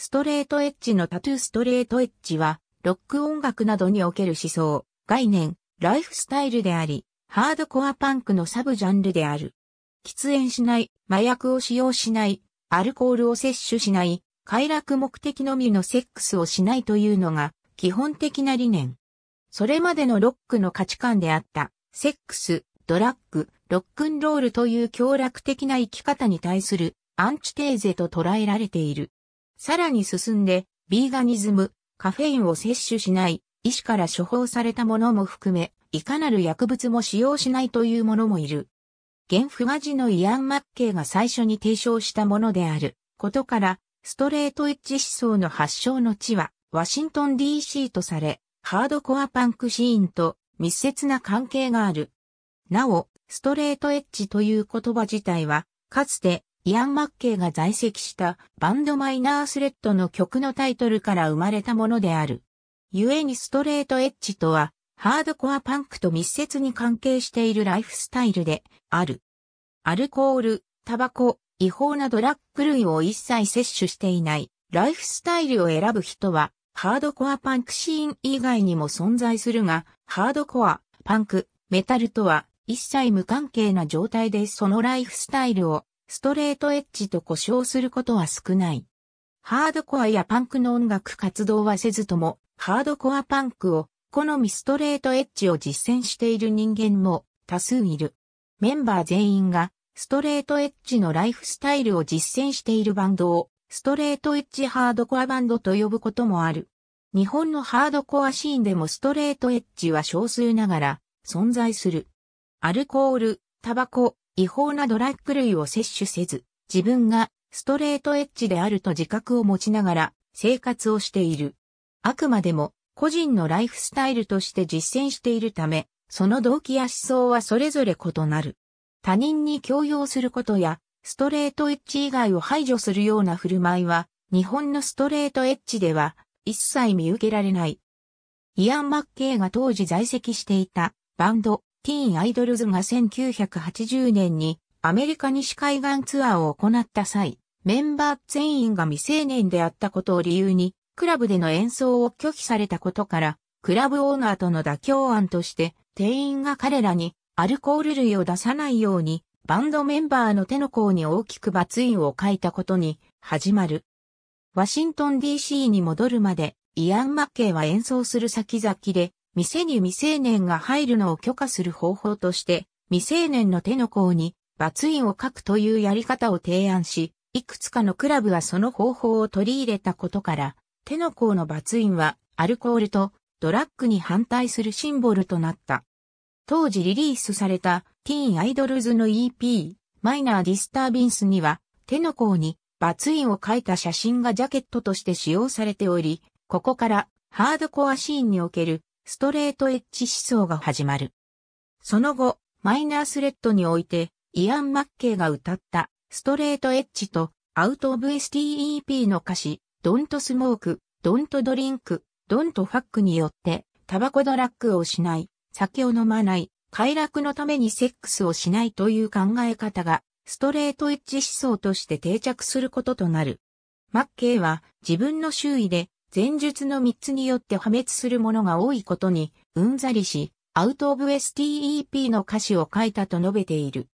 ストレートエッジのタトゥーストレートエッジは、ロック音楽などにおける思想、概念、ライフスタイルであり、ハードコアパンクのサブジャンルである。喫煙しない、麻薬を使用しない、アルコールを摂取しない、快楽目的のみのセックスをしないというのが、基本的な理念。それまでのロックの価値観であった、セックス、ドラッグ、ロックンロールという強楽的な生き方に対するアンチテーゼと捉えられている。さらに進んで、ビーガニズム、カフェインを摂取しない、医師から処方されたものも含め、いかなる薬物も使用しないというものもいる。原不和寺のイアン・マッケイが最初に提唱したものであることから、ストレートエッジ思想の発祥の地は、ワシントン DC とされ、ハードコアパンクシーンと密接な関係がある。なお、ストレートエッジという言葉自体は、かつてイアン・マッケイが在籍したバンドマイナースレッドの曲のタイトルから生まれたものである。故にストレートエッジとは、ハードコアパンクと密接に関係しているライフスタイルである。アルコール、タバコ、違法なドラッグ類を一切摂取していないライフスタイルを選ぶ人は、ハードコアパンクシーン以外にも存在するが、ハードコア、パンク、メタルとは一切無関係な状態でそのライフスタイルをストレートエッジと呼称することは少ない。ハードコアやパンクの音楽活動はせずとも、ハードコアパンクを、好みストレートエッジを実践している人間も多数いる。メンバー全員が、ストレートエッジのライフスタイルを実践しているバンドを、ストレートエッジハードコアバンドと呼ぶこともある。日本のハードコアシーンでもストレートエッジは少数ながら存在する。アルコール、タバコ、違法なドラッグ類を摂取せず、自分がストレートエッジであると自覚を持ちながら生活をしている。あくまでも個人のライフスタイルとして実践しているため、その動機や思想はそれぞれ異なる。他人に強要することや、ストレートエッジ以外を排除するような振る舞いは、日本のストレートエッジでは一切見受けられない。イアン・マッケイが当時在籍していたバンド、ティーンアイドルズが1980年にアメリカ西海岸ツアーを行った際、メンバー全員が未成年であったことを理由に、クラブでの演奏を拒否されたことから、クラブオーナーとの妥協案として、店員が彼らにアルコール類を出さないように、バンドメンバーの手の甲に大きく罰印を書いたことに始まる。ワシントン DC に戻るまで、イアン・マッケイは演奏する先々で、店に未成年が入るのを許可する方法として、未成年の手の甲に罰印を書くというやり方を提案し、いくつかのクラブはその方法を取り入れたことから、手の甲の罰印はアルコールとドラッグに反対するシンボルとなった。当時リリースされたティーンアイドルズの EP、マイナーディスタービンスには、手の甲に罰印を書いた写真がジャケットとして使用されており、ここからハードコアシーンにおけるストレートエッジ思想が始まる。その後、マイナースレッドにおいて、イアン・マッケイが歌った、ストレートエッジと、アウト・オブ・ STEP の歌詞、ドント・スモーク、ドント・ドリンク、ドント・ファックによって、タバコドラッグをしない、酒を飲まない、快楽のためにセックスをしないという考え方が、ストレートエッジ思想として定着することとなる。マッケイは自分の周囲で前述の3つによって破滅するものが多いことに、うんざりし、アウト・オブ・ STEP の歌詞を書いたと述べている。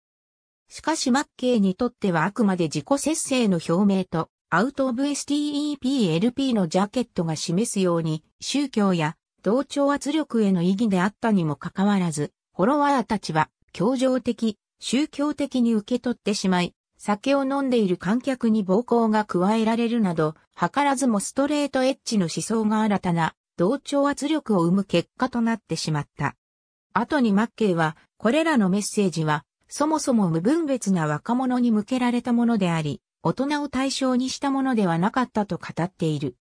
しかしマッケイにとってはあくまで自己節制の表明と、アウト・オブ・ STEPLP のジャケットが示すように、宗教や同調圧力への意義であったにもかかわらず、フォロワーたちは、協情的、宗教的に受け取ってしまい、酒を飲んでいる観客に暴行が加えられるなど、図らずもストレートエッジの思想が新たな同調圧力を生む結果となってしまった。後にマッケイは、これらのメッセージは、そもそも無分別な若者に向けられたものであり、大人を対象にしたものではなかったと語っている。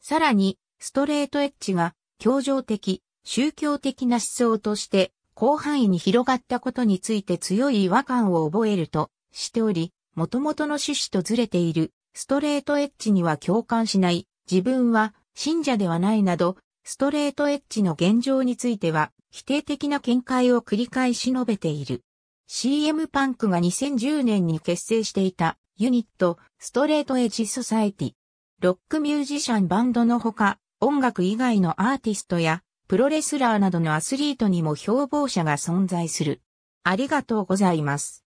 さらに、ストレートエッジが、教情的、宗教的な思想として、広範囲に広がったことについて強い違和感を覚えると、しており、もともとの趣旨とずれている、ストレートエッジには共感しない、自分は信者ではないなど、ストレートエッジの現状については、否定的な見解を繰り返し述べている。CM パンクが2010年に結成していたユニット、ストレートエッジソサエティ。ロックミュージシャンバンドのほか、音楽以外のアーティストや、プロレスラーなどのアスリートにも標榜者が存在する。ありがとうございます。